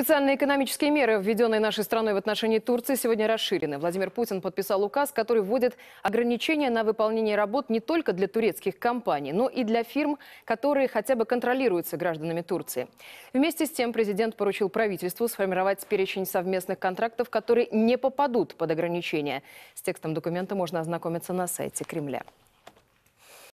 Специальные экономические меры, введенные нашей страной в отношении Турции, сегодня расширены. Владимир Путин подписал указ, который вводит ограничения на выполнение работ не только для турецких компаний, но и для фирм, которые хотя бы контролируются гражданами Турции. Вместе с тем президент поручил правительству сформировать перечень совместных контрактов, которые не попадут под ограничения. С текстом документа можно ознакомиться на сайте Кремля.